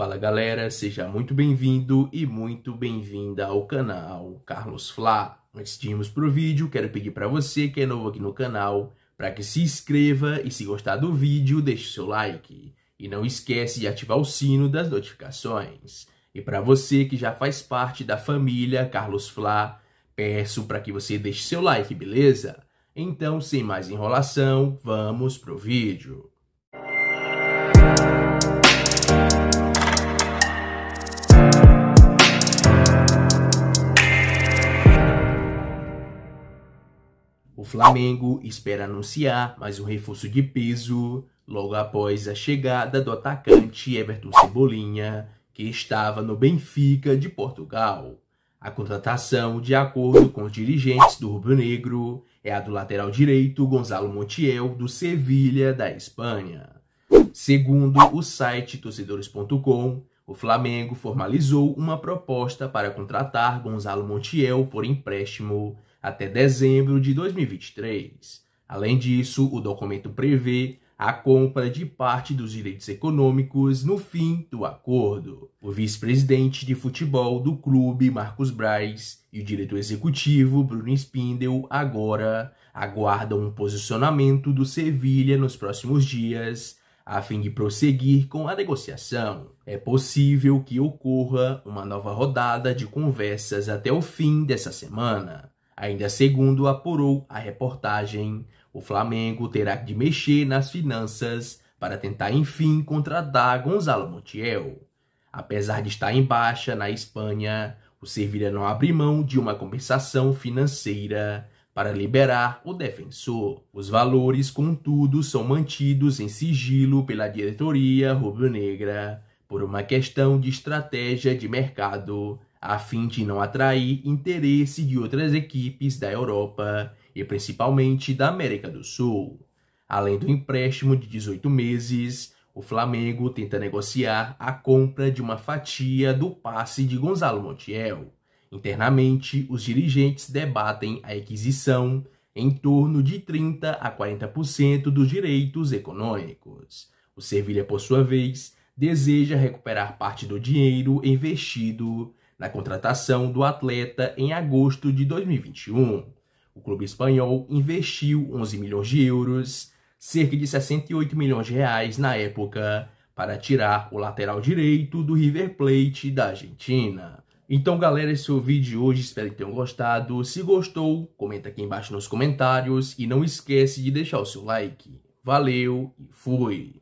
Fala galera, seja muito bem-vindo e muito bem-vinda ao canal Carlos Fla. Antes de irmos para o vídeo, quero pedir para você que é novo aqui no canal para que se inscreva e se gostar do vídeo, deixe seu like. E não esquece de ativar o sino das notificações. E para você que já faz parte da família Carlos Fla, peço para que você deixe seu like, beleza? Então, sem mais enrolação, vamos pro vídeo. Flamengo espera anunciar mais um reforço de peso logo após a chegada do atacante Everton Cebolinha, que estava no Benfica de Portugal. A contratação, de acordo com os dirigentes do Rubro Negro, é a do lateral direito Gonzalo Montiel, do Sevilha, da Espanha. Segundo o site torcedores.com, o Flamengo formalizou uma proposta para contratar Gonzalo Montiel por empréstimo até dezembro de 2023. Além disso, o documento prevê a compra de parte dos direitos econômicos no fim do acordo. O vice-presidente de futebol do clube, Marcos Braz, e o diretor executivo, Bruno Spindel, agora aguardam um posicionamento do Sevilha nos próximos dias, a fim de prosseguir com a negociação. É possível que ocorra uma nova rodada de conversas até o fim dessa semana. Ainda segundo apurou a reportagem, o Flamengo terá de mexer nas finanças para tentar enfim contratar Gonzalo Montiel. Apesar de estar em baixa na Espanha, o Sevilla não abre mão de uma compensação financeira para liberar o defensor. Os valores, contudo, são mantidos em sigilo pela diretoria rubro-negra por uma questão de estratégia de mercado a fim de não atrair interesse de outras equipes da Europa e principalmente da América do Sul. Além do empréstimo de 18 meses, o Flamengo tenta negociar a compra de uma fatia do passe de Gonzalo Montiel. Internamente, os dirigentes debatem a aquisição em torno de 30 a 40% dos direitos econômicos. O Sevilha, por sua vez, deseja recuperar parte do dinheiro investido na contratação do atleta em agosto de 2021. O clube espanhol investiu 11 milhões de euros, cerca de 68 milhões de reais na época, para tirar o lateral direito do River Plate da Argentina. Então, galera, esse foi o vídeo de hoje. Espero que tenham gostado. Se gostou, comenta aqui embaixo nos comentários e não esquece de deixar o seu like. Valeu e fui!